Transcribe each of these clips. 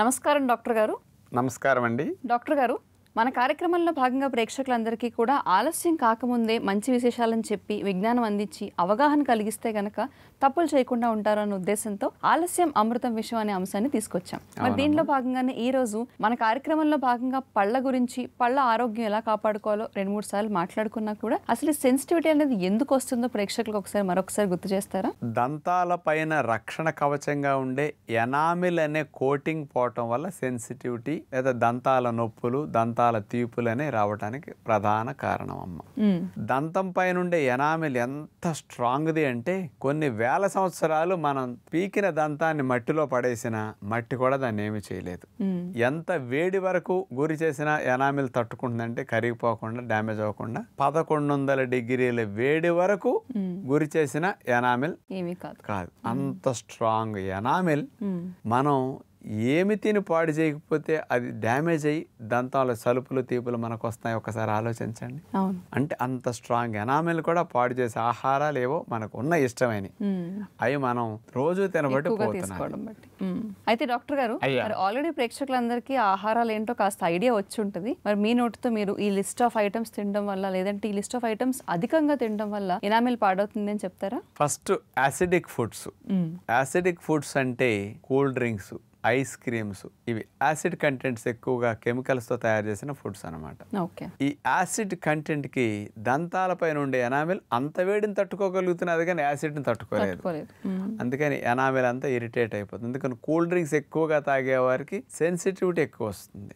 నమస్కారం డాక్టర్ గారు నమస్కారం అండి డాక్టర్ గారు మన కార్యక్రమంలో భాగంగా ప్రేక్షకులందరికీ కూడా ఆలస్యం కాకముందే మంచి విశేషాలను చెప్పి విజ్ఞానం అందించి అవగాహన కలిగిస్తే గనక తప్పులు చేయకుండా ఉంటారు అన్న ఉద్దేశంతో ఆలస్యం అమృతం విషయం అనే అంశాన్ని తీసుకొచ్చాం మరి దీనిలో భాగంగానే ఈ రోజు మన కార్యక్రమంలో భాగంగా పళ్ళ గురించి పళ్ళ ఆరోగ్యం ఎలా కాపాడుకోవాలో రెండు మూడు సార్లు మాట్లాడుకున్నా కూడా అసలు సెన్సిటివిటీ అనేది ఎందుకు వస్తుందో ప్రేక్షకులకు ఒకసారి మరొకసారి గుర్తు చేస్తారా దంతాల పైన రక్షణ కవచంగా ఉండే ఎనామిల్ అనే కోటింగ్ పోవటం వల్ల సెన్సిటివిటీ లేదా దంతాల నొప్పులు దంతాల దంతాల తీపులనే రావటానికి ప్రధాన కారణం అమ్మ దంతం ఉండే ఎనామిల్ ఎంత స్ట్రాంగ్ది అంటే కొన్ని వేల సంవత్సరాలు మనం పీకిన దంతాన్ని మట్టిలో పడేసినా మట్టి కూడా దాన్ని ఏమి చేయలేదు ఎంత వేడి వరకు గురి చేసిన ఎనామిల్ తట్టుకుంటుందంటే కరిగిపోకుండా డ్యామేజ్ అవ్వకుండా పదకొండు వందల డిగ్రీల వేడి వరకు గురి చేసిన ఎనామిల్ కాదు అంత స్ట్రాంగ్ ఎనామిల్ మనం ఏమి తిని పాడు చేయకపోతే అది డ్యామేజ్ అయ్యి దంతాల సలుపులు తీపులు మనకు వస్తాయి ఒకసారి ఆలోచించండి అంటే అంత స్ట్రాంగ్ ఎనామెల్ కూడా పాడు చేసే ఆహారాలు ఏవో మనకు ఉన్న ఇష్టమైనవి అవి మనం రోజు తినబట్టి అయితే డాక్టర్ గారు ఆల్రెడీ ప్రేక్షకులందరికీ ఆహారాలు ఏంటో కాస్త ఐడియా వచ్చి ఉంటుంది మరి మీ నోటితో మీరు ఈ లిస్ట్ ఆఫ్ ఐటమ్స్ తినడం వల్ల లేదంటే ఈ లిస్ట్ ఆఫ్ ఐటమ్స్ అధికంగా తినడం వల్ల ఎనామెల్ పాడవుతుంది అని చెప్తారా first acidic foods acidic foods అంటే కూల్ డ్రింక్స్ ఐస్ క్రీమ్స్ ఇవి యాసిడ్ కంటెంట్స్ ఎక్కువగా కెమికల్స్తో తయారు చేసిన ఫుడ్స్ అనమాట ఈ యాసిడ్ కంటెంట్కి దంతాలపై ఉండే ఎనామిల్ అంత వేడిని తట్టుకోగలుగుతున్నది కానీ యాసిడ్ని తట్టుకోలేదు అందుకని ఎనామిల్ అంతా ఇరిటేట్ అయిపోతుంది అందుకని కూల్ డ్రింక్స్ ఎక్కువగా తాగే వారికి సెన్సిటివిటీ ఎక్కువ వస్తుంది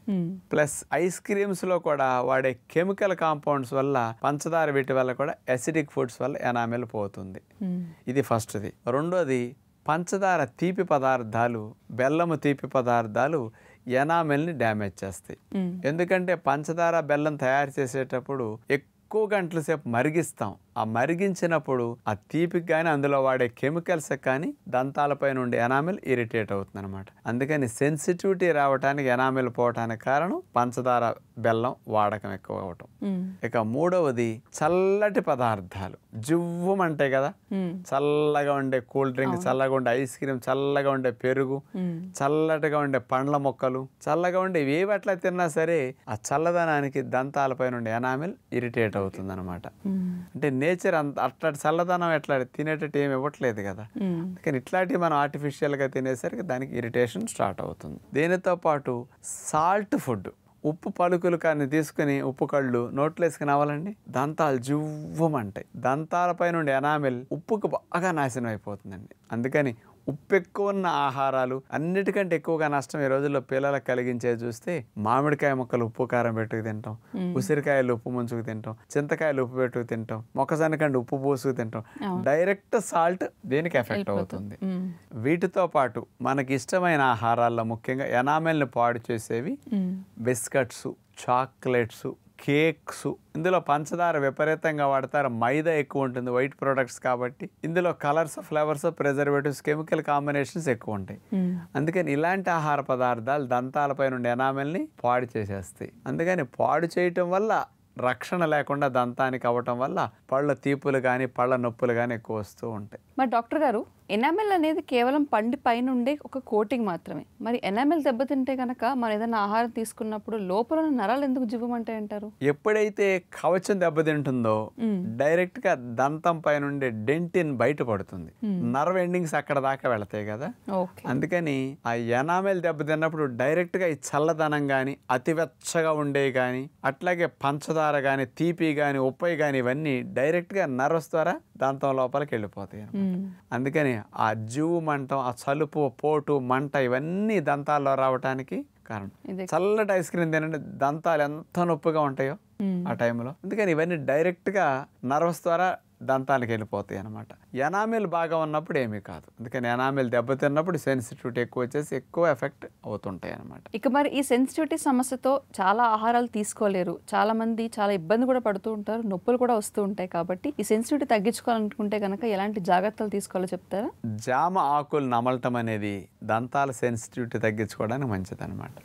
ప్లస్ ఐస్ క్రీమ్స్లో కూడా వాడే కెమికల్ కాంపౌండ్స్ వల్ల పంచదార వీటి వల్ల కూడా అసిడిక్ ఫుడ్స్ వల్ల ఎనామిల్ పోతుంది ఇది ఫస్ట్ది రెండోది పంచదార తీపి పదార్థాలు బెల్లము తీపి పదార్థాలు ఎనామెల్ని డ్యామేజ్ చేస్తాయి ఎందుకంటే పంచదార బెల్లం తయారు చేసేటప్పుడు ఎక్కువ గంటల సేపు మరిగిస్తాం ఆ మరిగించినప్పుడు ఆ తీపికి కానీ అందులో వాడే కెమికల్స్ కానీ దంతాలపైన ఉండే ఎనామిల్ ఇరిటేట్ అవుతుంది అనమాట అందుకని సెన్సిటివిటీ రావడానికి ఎనామిల్ పోవటానికి కారణం పంచదార బెల్లం వాడకం ఎక్కువ అవటం ఇక మూడవది చల్లటి పదార్థాలు జువ్వమంటాయి కదా చల్లగా ఉండే కూల్ డ్రింక్ చల్లగా ఉండే ఐస్ క్రీమ్ చల్లగా ఉండే పెరుగు చల్లటిగా ఉండే పండ్ల మొక్కలు చల్లగా ఉండే ఏవి అట్లా తిన్నా సరే ఆ చల్లదనానికి దంతాలపైన ఉండే ఎనామిల్ ఇరిటేట్ అవుతుంది అనమాట అంటే నేచర్ అంత అట్లాంటి చల్లదనం ఎట్లా తినేటట్టు ఏమి ఇవ్వట్లేదు కదా కానీ ఇట్లాంటివి మనం ఆర్టిఫిషియల్గా తినేసరికి దానికి ఇరిటేషన్ స్టార్ట్ అవుతుంది దీనితో పాటు సాల్ట్ ఫుడ్ ఉప్పు పలుకులు కానీ తీసుకుని ఉప్పు కళ్ళు నోట్లో వేసుకుని అవ్వాలండి దంతాలు జువ్వమంటాయి దంతాలపై నుండి ఎనామిల్ ఉప్పుకు బాగా నాశనం అయిపోతుందండి అందుకని ఉప్పు ఎక్కువ ఉన్న ఆహారాలు అన్నిటికంటే ఎక్కువగా నష్టం ఈ రోజుల్లో పిల్లలకు కలిగించే చూస్తే మామిడికాయ మొక్కలు ఉప్పు కారం పెట్టుకు తింటాం ఉసిరికాయలు ఉప్పు ముంచుకు తింటాం చింతకాయలు ఉప్పు పెట్టుకు తింటాం కంటే ఉప్పు పోసుకు తింటాం డైరెక్ట్ సాల్ట్ దేనికి ఎఫెక్ట్ అవుతుంది వీటితో పాటు మనకి ఇష్టమైన ఆహారాల్లో ముఖ్యంగా ఎనామెల్ని పాడు చేసేవి బిస్కట్స్ చాక్లెట్స్ కేక్స్ ఇందులో పంచదార విపరీతంగా వాడతారు మైదా ఎక్కువ ఉంటుంది వైట్ ప్రొడక్ట్స్ కాబట్టి ఇందులో colours flavours preservatives chemical combinations ఎక్కువ ఉంటాయి అందుకని ఇలాంటి ఆహార పదార్థాలు దంతాలపై నుండి ఎనామెల్ని పాడు చేసేస్తాయి అందుకని పాడు చేయటం వల్ల రక్షణ లేకుండా దంతానికి అవ్వటం వల్ల పళ్ళ తీపులు కానీ పళ్ళ నొప్పులు కానీ ఎక్కువ వస్తూ ఉంటాయి మరి డాక్టర్ గారు ఎనామెల్ అనేది కేవలం పండి పైన ఉండే ఒక కోటింగ్ మాత్రమే మరి ఎనామెల్ దెబ్బతింటే కనుక మనం ఏదైనా ఆహారం తీసుకున్నప్పుడు లోపల నరాలు ఎందుకు జివ్వమంటే అంటారు ఎప్పుడైతే కవచం దెబ్బతింటుందో డైరెక్ట్ గా దంతం పైన ఉండే డెంటిన్ బయట పడుతుంది నర్వ్ ఎండింగ్స్ అక్కడ దాకా వెళతాయి కదా అందుకని ఆ ఎనామెల్ దెబ్బతిన్నప్పుడు డైరెక్ట్ గా ఈ చల్లదనం కానీ అతివెచ్చగా ఉండేవి గాని అట్లాగే పంచదార గాని తీపి గాని ఉప్పయి గాని ఇవన్నీ డైరెక్ట్ గా నర్వస్ ద్వారా దంతం లోపలికి వెళ్ళిపోతాయి అందుకని కానీ ఆ జీవు మంటం ఆ చలుపు పోటు మంట ఇవన్నీ దంతాల్లో రావడానికి కారణం చల్లటి ఐస్ క్రీమ్ తినండి దంతాలు ఎంత నొప్పిగా ఉంటాయో ఆ టైంలో అందుకని ఇవన్నీ డైరెక్ట్గా నర్వస్ ద్వారా దంతానికి వెళ్ళిపోతాయి అనమాట ఎనామిల్ బాగా ఉన్నప్పుడు ఏమీ కాదు అందుకని ఎనామిల్ దెబ్బతిన్నప్పుడు సెన్సిటివిటీ ఎక్కువ వచ్చేసి ఎక్కువ ఎఫెక్ట్ అవుతుంటాయి అనమాట ఇక మరి ఈ సెన్సిటివిటీ సమస్యతో చాలా ఆహారాలు తీసుకోలేరు చాలా మంది చాలా ఇబ్బంది కూడా పడుతూ ఉంటారు నొప్పులు కూడా వస్తూ ఉంటాయి కాబట్టి ఈ సెన్సిటివిటీ తగ్గించుకోవాలనుకుంటే కనుక ఎలాంటి జాగ్రత్తలు తీసుకోవాలో చెప్తారా జామ ఆకులు నమలటం అనేది దంతాల సెన్సిటివిటీ తగ్గించుకోవడానికి మంచిదనమాట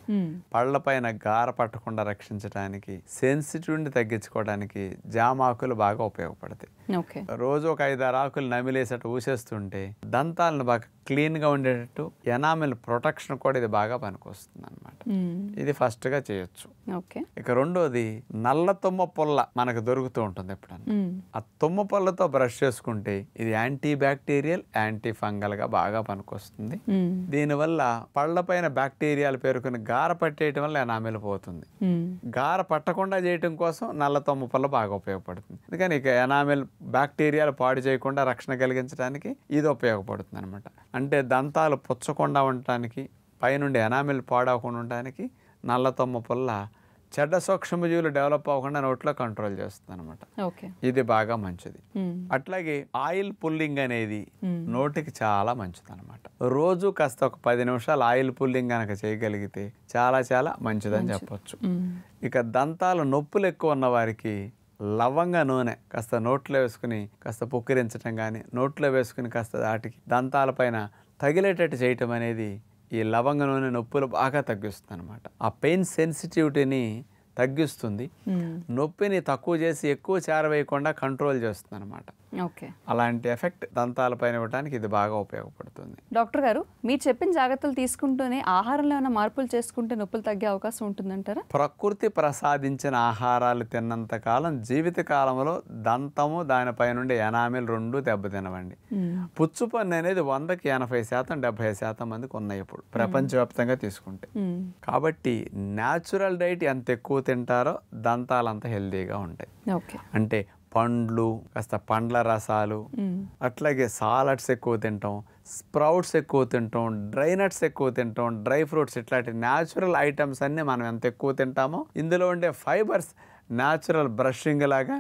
పళ్ళ పైన గార పట్టకుండా రక్షించడానికి సెన్సిటివిటీ తగ్గించుకోవడానికి జామ ఆకులు బాగా ఉపయోగపడతాయి రోజు ఒక ఐదారు ఆకులు నమిలేసట్టు ఊసేస్తుంటే దంతాలను బాగా క్లీన్గా ఉండేటట్టు ఎనామిల్ ప్రొటెక్షన్ కూడా ఇది బాగా పనికొస్తుంది అనమాట ఇది ఫస్ట్గా చేయొచ్చు ఓకే ఇక రెండోది నల్ల తుమ్మ పుల్ల మనకు దొరుకుతూ ఉంటుంది ఎప్పుడన్నా ఆ తుమ్మ పుల్లతో బ్రష్ చేసుకుంటే ఇది యాంటీ బ్యాక్టీరియల్ యాంటీ ఫంగల్గా బాగా పనికొస్తుంది దీనివల్ల పళ్ళపైన బ్యాక్టీరియాలు పేరుకుని గార పట్టేయటం వల్ల ఎనామిల్ పోతుంది గార పట్టకుండా చేయటం కోసం నల్ల తుమ్మ పుల్ల బాగా ఉపయోగపడుతుంది ఎందుకని ఇక ఎనామిల్ బ్యాక్టీరియాలు పాడు చేయకుండా రక్షణ కలిగించడానికి ఇది ఉపయోగపడుతుంది అనమాట అంటే దంతాలు పుచ్చకుండా ఉండటానికి పైనుండి ఎనామిల్ పాడవకుండా ఉండటానికి నల్లతొమ్మ పుల్ల చెడ్డ సూక్ష్మజీవులు డెవలప్ అవ్వకుండా నోట్లో కంట్రోల్ చేస్తుంది అనమాట ఇది బాగా మంచిది అట్లాగే ఆయిల్ పుల్లింగ్ అనేది నోటికి చాలా మంచిది అనమాట రోజు కాస్త ఒక పది నిమిషాలు ఆయిల్ పుల్లింగ్ కనుక చేయగలిగితే చాలా చాలా మంచిదని చెప్పొచ్చు ఇక దంతాలు నొప్పులు ఎక్కువ ఉన్న వారికి లవంగ నూనె కాస్త నోట్లో వేసుకుని కాస్త పొక్కిరించడం కానీ నోట్లో వేసుకుని కాస్త దాటికి దంతాలపైన తగిలేటట్టు చేయటం అనేది ఈ లవంగ నూనె నొప్పులు బాగా తగ్గిస్తుంది అనమాట ఆ పెయిన్ సెన్సిటివిటీని తగ్గిస్తుంది నొప్పిని తక్కువ చేసి ఎక్కువ చేరవేయకుండా కంట్రోల్ చేస్తుంది అనమాట అలాంటి ఎఫెక్ట్ దంతాలపైన ఇవ్వడానికి ఇది బాగా ఉపయోగపడుతుంది డాక్టర్ గారు మీరు చెప్పిన జాగ్రత్తలు తీసుకుంటూనే ఆహారంలో ఏమైనా మార్పులు చేసుకుంటే నొప్పులు తగ్గే అవకాశం ఉంటుందంటారా ప్రకృతి ప్రసాదించిన ఆహారాలు తిన్నంత కాలం జీవిత కాలంలో దంతము దానిపై నుండి ఎనామిల్ రెండు దెబ్బతినవండి పుచ్చు పన్ను అనేది వందకి ఎనభై శాతం డెబ్బై శాతం మందికి ఉన్నాయి ఇప్పుడు ప్రపంచవ్యాప్తంగా తీసుకుంటే కాబట్టి న్యాచురల్ డైట్ ఎంత ఎక్కువ తింటారో దంతాలు అంత హెల్దీగా ఉంటాయి అంటే పండ్లు కాస్త పండ్ల రసాలు అట్లాగే సాలడ్స్ ఎక్కువ తింటాం స్ప్రౌట్స్ ఎక్కువ తింటాం డ్రై నట్స్ ఎక్కువ తింటాం డ్రై ఫ్రూట్స్ ఇట్లాంటి న్యాచురల్ ఐటమ్స్ అన్ని మనం ఎంత ఎక్కువ తింటామో ఇందులో ఉండే ఫైబర్స్ న్యాచురల్ బ్రషింగ్ లాగా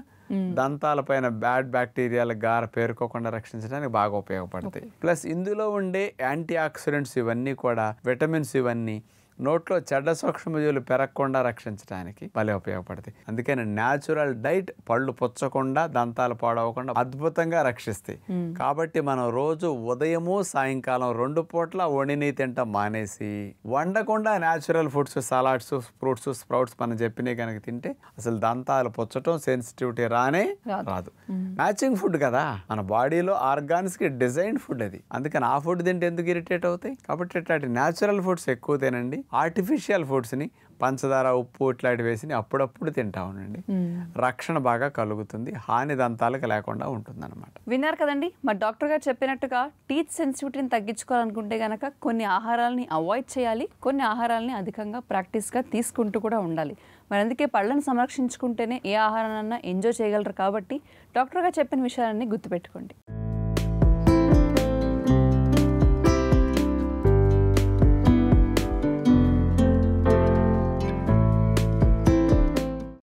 దంతాల పైన బ్యాడ్ బ్యాక్టీరియాలు గార పేరుకోకుండా రక్షించడానికి బాగా ఉపయోగపడతాయి ప్లస్ ఇందులో ఉండే యాంటీ ఆక్సిడెంట్స్ ఇవన్నీ కూడా విటమిన్స్ ఇవన్నీ నోట్లో చెడ్డ సూక్ష్మజీవులు పెరగకుండా రక్షించడానికి భలే ఉపయోగపడతాయి అందుకని న్యాచురల్ డైట్ పళ్ళు పుచ్చకుండా దంతాలు పాడవకుండా అద్భుతంగా రక్షిస్తాయి hmm. కాబట్టి మనం రోజు ఉదయము సాయంకాలం రెండు పూట్ల వండిని తింటాం మానేసి వండకుండా natural foods salads fruits sprouts మనం చెప్పినవి కనుక తింటే అసలు దంతాలు పుచ్చటం సెన్సిటివిటీ రానే రాదు మ్యాచింగ్ ఫుడ్ hmm. కదా మన బాడీలో ఆర్గానిక్స్ కి డిజైన్ ఫుడ్ అది అందుకని ఆ ఫుడ్ తింటే ఎందుకు ఇరిటేట్ అవుతాయి కాబట్టి ఇట్లాంటి న్యాచురల్ ఫుడ్స్ ఎక్కువ తినండి ఆర్టిఫిషియల్ ఫుడ్స్ని పంచదార ఉప్పు ఇట్లాంటివి వేసి అప్పుడప్పుడు తింటా ఉండండి రక్షణ బాగా కలుగుతుంది హాని దంతాలకు లేకుండా ఉంటుంది అనమాట విన్నారు కదండి మా డాక్టర్ గారు చెప్పినట్టుగా టీత్ సెన్సిటివిటీని తగ్గించుకోవాలనుకుంటే కనుక కొన్ని ఆహారాలని అవాయిడ్ చేయాలి కొన్ని ఆహారాలని అధికంగా ప్రాక్టీస్గా తీసుకుంటూ కూడా ఉండాలి మరి అందుకే పళ్ళను సంరక్షించుకుంటేనే ఏ ఆహారాన్ని ఎంజాయ్ చేయగలరు కాబట్టి డాక్టర్గా చెప్పిన విషయాలన్నీ గుర్తుపెట్టుకోండి